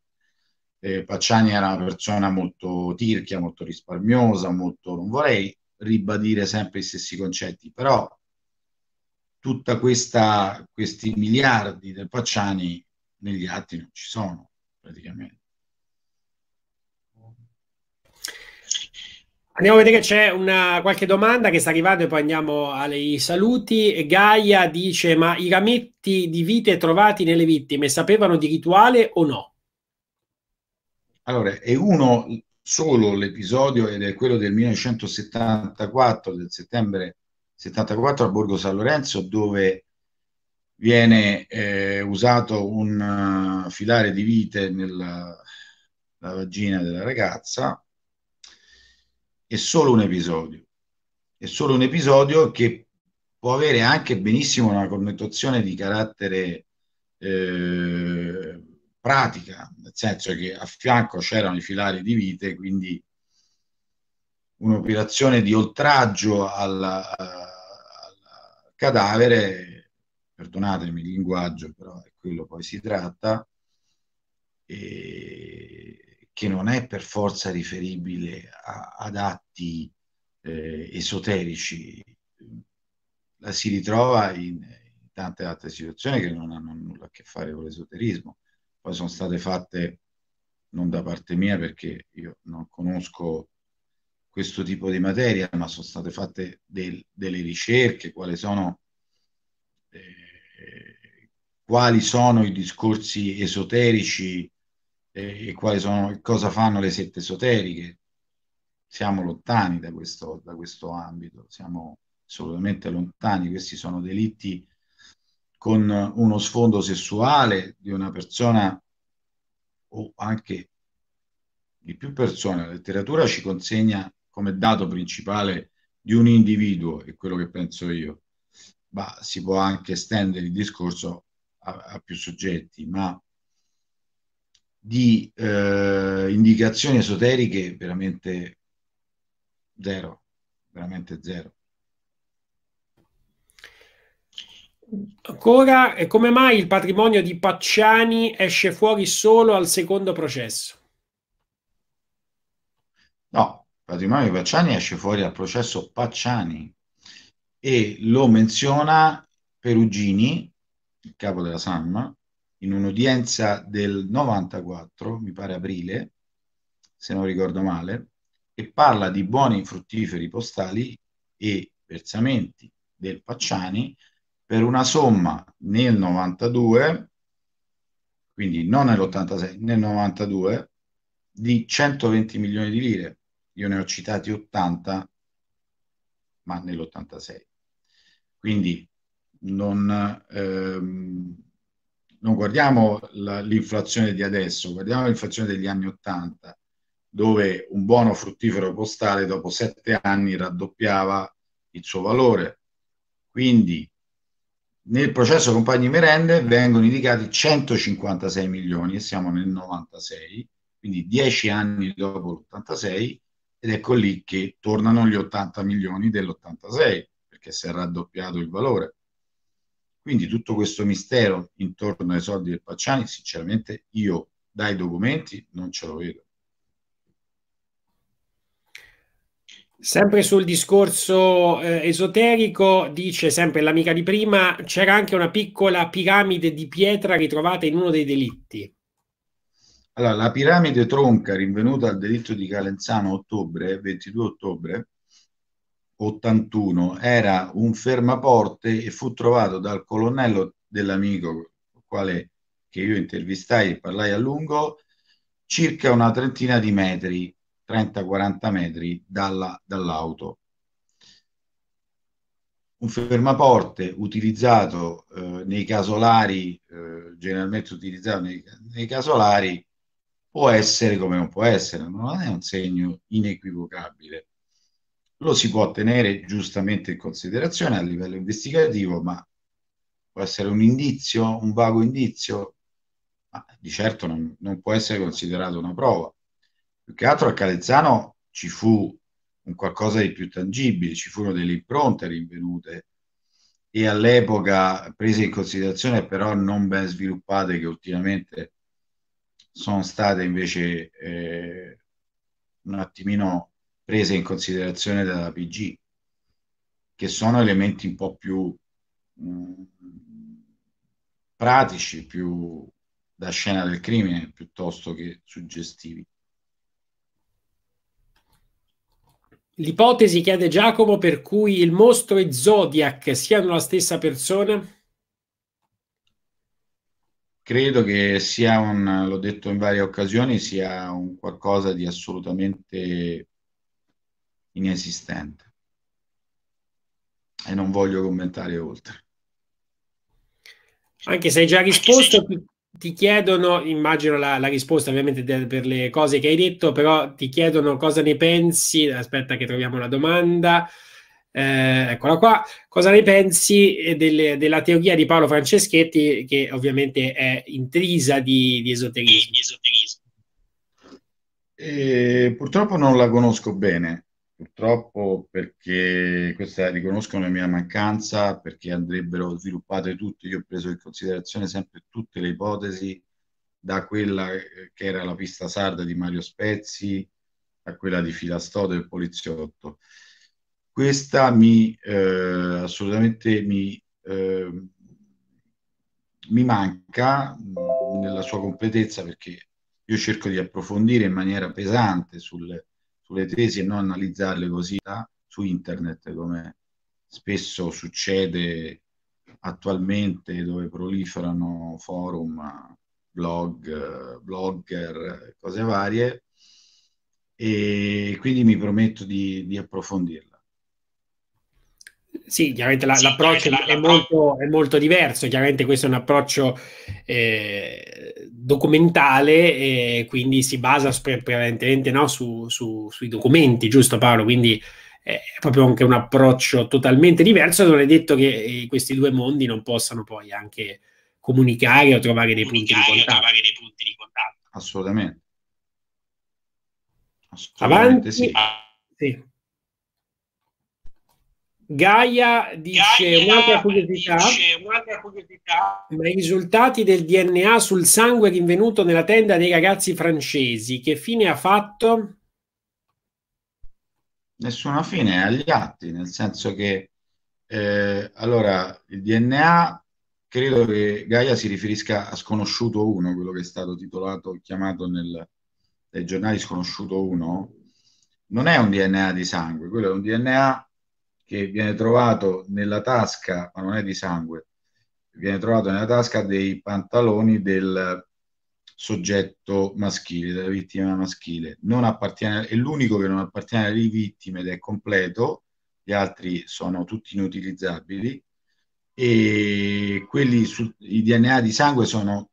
Eh, Pacciani era una persona molto tirchia, molto risparmiosa, molto non vorrei ribadire sempre gli stessi concetti, però tutti questi miliardi del Pacciani negli atti non ci sono praticamente. Andiamo a vedere, c'è una, qualche domanda che sta arrivando e poi andiamo ai saluti. Gaia dice, ma i rametti di vite trovati nelle vittime sapevano di rituale o no? Allora, è uno solo l'episodio ed è quello del 1974, del settembre 74 a Borgo San Lorenzo dove viene eh, usato un uh, filare di vite nella vagina della ragazza è solo un episodio è solo un episodio che può avere anche benissimo una connotazione di carattere eh, pratica nel senso che a fianco c'erano i filari di vite quindi un'operazione di oltraggio al, eh, al cadavere, perdonatemi il linguaggio, però è quello poi si tratta, eh, che non è per forza riferibile a, ad atti eh, esoterici, la si ritrova in, in, tante altre situazioni che non hanno nulla a che fare con l'esoterismo. Poi sono state fatte non da parte mia perché io non conosco questo tipo di materia, ma sono state fatte del, delle ricerche, quali sono, eh, quali sono i discorsi esoterici eh, e sono, cosa fanno le sette esoteriche. Siamo lontani da questo, da questo ambito, siamo assolutamente lontani, questi sono delitti con uno sfondo sessuale di una persona o anche di più persone. La letteratura ci consegna come dato principale di un individuo, è quello che penso io, ma si può anche estendere il discorso a, a più soggetti, ma di eh, indicazioni esoteriche veramente zero, veramente zero. Ancora, e come mai il patrimonio di Pacciani esce fuori solo al secondo processo? No, Patrimonio di Pacciani esce fuori dal processo Pacciani e lo menziona Perugini, il capo della SAM, in un'udienza del 94, mi pare aprile, se non ricordo male, e parla di buoni fruttiferi postali e versamenti del Pacciani per una somma nel 92, quindi non nell'86, nel 92, di 120 milioni di lire io ne ho citati 80, ma nell'86. Quindi non, ehm, non guardiamo la, l'inflazione di adesso, guardiamo l'inflazione degli anni 80, dove un buono fruttifero postale dopo sette anni raddoppiava il suo valore. Quindi nel processo compagni merende vengono indicati 156 milioni e siamo nel 96, quindi 10 anni dopo l'86 ed ecco lì che tornano gli 80 milioni dell'86 perché si è raddoppiato il valore. Quindi tutto questo mistero intorno ai soldi del Pacciani, sinceramente io dai documenti non ce lo vedo. Sempre sul discorso eh, esoterico, dice sempre l'amica di prima, c'era anche una piccola piramide di pietra ritrovata in uno dei delitti. Allora, la piramide tronca rinvenuta al delitto di Calenzano ottobre, 22 ottobre 81 era un fermaporte e fu trovato dal colonnello dell'amico quale che io intervistai e parlai a lungo circa una trentina di metri, 30-40 metri dalla, dall'auto. Un fermaporte utilizzato eh, nei casolari, eh, generalmente utilizzato nei, nei casolari, può essere come non può essere, non è un segno inequivocabile. Lo si può tenere giustamente in considerazione a livello investigativo, ma può essere un indizio, un vago indizio, ma di certo non, non può essere considerato una prova. Più che altro a Calezzano ci fu un qualcosa di più tangibile, ci furono delle impronte rinvenute e all'epoca prese in considerazione però non ben sviluppate che ultimamente sono state invece eh, un attimino prese in considerazione dalla PG, che sono elementi un po' più mh, mm, pratici, più da scena del crimine piuttosto che suggestivi. L'ipotesi chiede Giacomo per cui il mostro e Zodiac siano la stessa persona? Credo che sia un, l'ho detto in varie occasioni, sia un qualcosa di assolutamente inesistente. E non voglio commentare oltre. Anche se hai già risposto, ti chiedono, immagino la, la risposta ovviamente de, per le cose che hai detto, però ti chiedono cosa ne pensi, aspetta che troviamo la domanda, eh, eccola qua. Cosa ne pensi eh, delle, della teoria di Paolo Franceschetti, che ovviamente è intrisa di, di esoterismo? Di esoterismo. Eh, purtroppo non la conosco bene, purtroppo perché questa riconosco la mia mancanza, perché andrebbero sviluppate tutte. Io ho preso in considerazione sempre tutte le ipotesi, da quella eh, che era la pista sarda di Mario Spezzi a quella di Filastoto e Poliziotto. Questa mi eh, assolutamente mi, eh, mi manca nella sua completezza perché io cerco di approfondire in maniera pesante sul, sulle tesi e non analizzarle così da, su internet come spesso succede attualmente dove proliferano forum, blog, blogger, cose varie e quindi mi prometto di, di approfondirla. Sì, chiaramente la, sì, l'approccio la, è, la, molto, è, molto, diverso, chiaramente questo è un approccio eh, documentale e eh, quindi si basa prevalentemente no, su, su, sui documenti, giusto Paolo? Quindi è proprio anche un approccio totalmente diverso, non è detto che eh, questi due mondi non possano poi anche comunicare o trovare dei, punti di, trovare dei punti di contatto. Assolutamente. Assolutamente Avanti. Sì. Ah. sì. Gaia dice, un'altra, curiosità, curiosità, ma i risultati del DNA sul sangue rinvenuto nella tenda dei ragazzi francesi, che fine ha fatto? Nessuna fine, agli atti, nel senso che, eh, allora, il DNA, credo che Gaia si riferisca a Sconosciuto 1, quello che è stato titolato, chiamato nel, dai giornali Sconosciuto 1, non è un DNA di sangue, quello è un DNA che viene trovato nella tasca, ma non è di sangue, viene trovato nella tasca dei pantaloni del soggetto maschile, della vittima maschile. Non appartiene, è l'unico che non appartiene alle vittime ed è completo, gli altri sono tutti inutilizzabili e quelli su, i DNA di sangue sono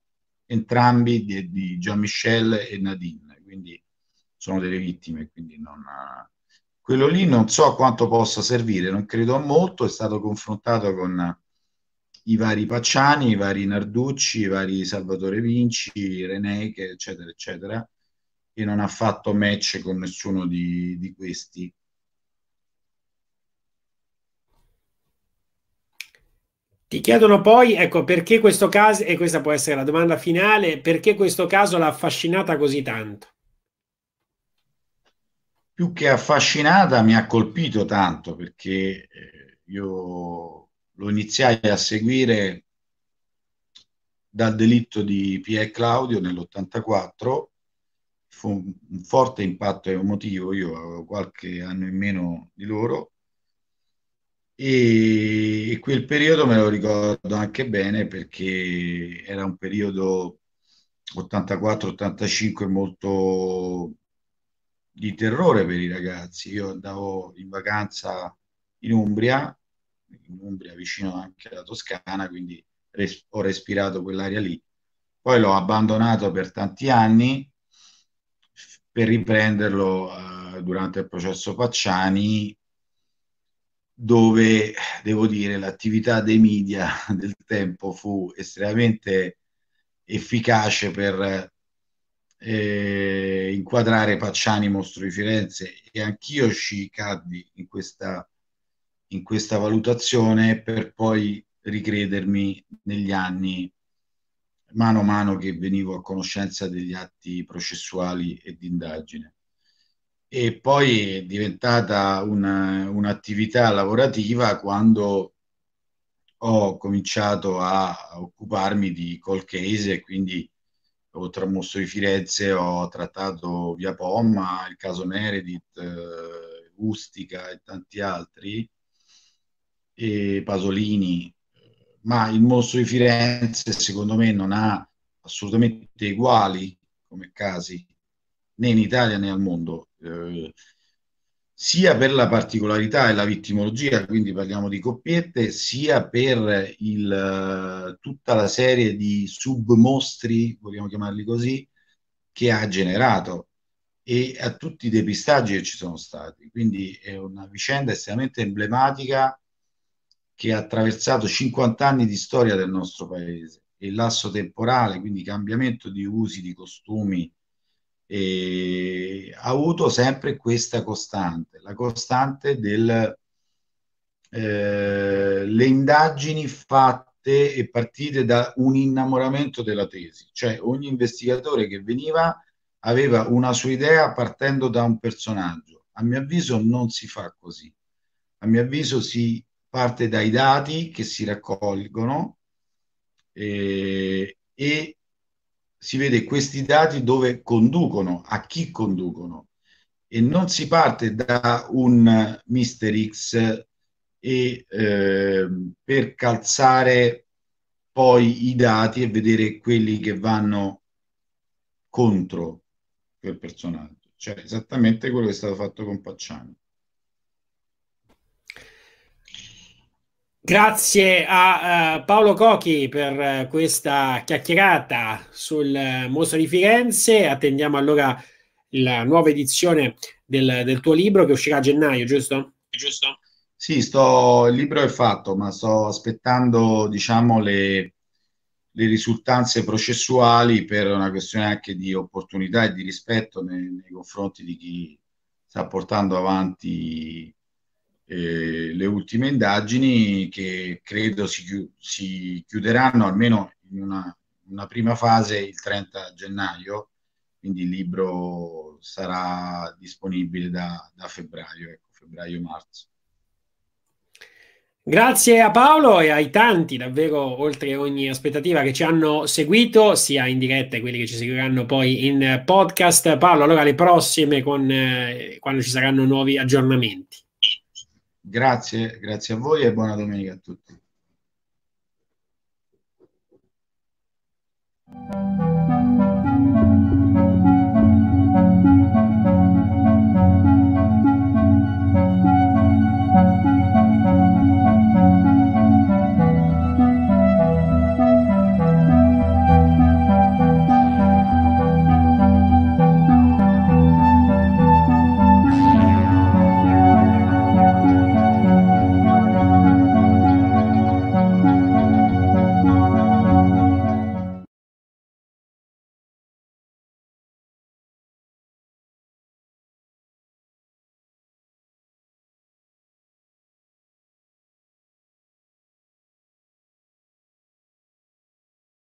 entrambi di, di Jean-Michel e Nadine, quindi sono delle vittime, quindi non, ha, quello lì non so quanto possa servire, non credo a molto, è stato confrontato con i vari Pacciani, i vari Narducci, i vari Salvatore Vinci, Reneke, eccetera, eccetera, e non ha fatto match con nessuno di, di questi. Ti chiedono poi, ecco, perché questo caso, e questa può essere la domanda finale, perché questo caso l'ha affascinata così tanto? più che affascinata mi ha colpito tanto perché eh, io lo iniziai a seguire dal delitto di Pier Claudio nell'84, fu un forte impatto emotivo, io avevo qualche anno in meno di loro e quel periodo me lo ricordo anche bene perché era un periodo 84-85 molto di terrore per i ragazzi. Io andavo in vacanza in Umbria, in Umbria vicino anche alla Toscana, quindi res- ho respirato quell'aria lì. Poi l'ho abbandonato per tanti anni per riprenderlo eh, durante il processo Pacciani dove devo dire l'attività dei media del tempo fu estremamente efficace per eh, inquadrare Pacciani Mostro di Firenze e anch'io ci caddi in questa, in questa valutazione per poi ricredermi negli anni mano a mano che venivo a conoscenza degli atti processuali e di indagine. E poi è diventata una, un'attività lavorativa quando ho cominciato a occuparmi di call case e quindi o tra Musso di Firenze ho trattato Via Pomma, il caso Meredith, eh, Ustica e tanti altri, e Pasolini, ma il mostro di Firenze secondo me non ha assolutamente uguali come casi né in Italia né al mondo. Eh, sia per la particolarità e la vittimologia, quindi parliamo di coppiette, sia per il, eh, tutta la serie di submostri, vogliamo chiamarli così, che ha generato e a tutti i depistaggi che ci sono stati. Quindi è una vicenda estremamente emblematica che ha attraversato 50 anni di storia del nostro paese e il lasso temporale, quindi cambiamento di usi, di costumi, e ha avuto sempre questa costante, la costante delle eh, indagini fatte e partite da un innamoramento della tesi, cioè ogni investigatore che veniva aveva una sua idea partendo da un personaggio. A mio avviso non si fa così. A mio avviso si parte dai dati che si raccolgono eh, e si vede questi dati dove conducono, a chi conducono. E non si parte da un Mister X e, eh, per calzare poi i dati e vedere quelli che vanno contro quel personaggio. Cioè esattamente quello che è stato fatto con Pacciani. Grazie a uh, Paolo Cochi per uh, questa chiacchierata sul uh, eh, Mostro di Firenze. Attendiamo allora la nuova edizione del, del, tuo libro che uscirà a gennaio, giusto? giusto? Sì, sto, il libro è fatto, ma sto aspettando diciamo, le, le risultanze processuali per una questione anche di opportunità e di rispetto nei, nei confronti di chi sta portando avanti eh, le ultime indagini che credo si, chi- si chiuderanno almeno in una, una, prima fase il 30 gennaio, quindi il libro sarà disponibile da, da febbraio, ecco, febbraio-marzo. Grazie a Paolo e ai tanti, davvero oltre ogni aspettativa, che ci hanno seguito, sia in diretta che quelli che ci seguiranno poi in podcast. Paolo, allora le prossime con, eh, quando ci saranno nuovi aggiornamenti. Grazie, grazie a voi e buona domenica a tutti.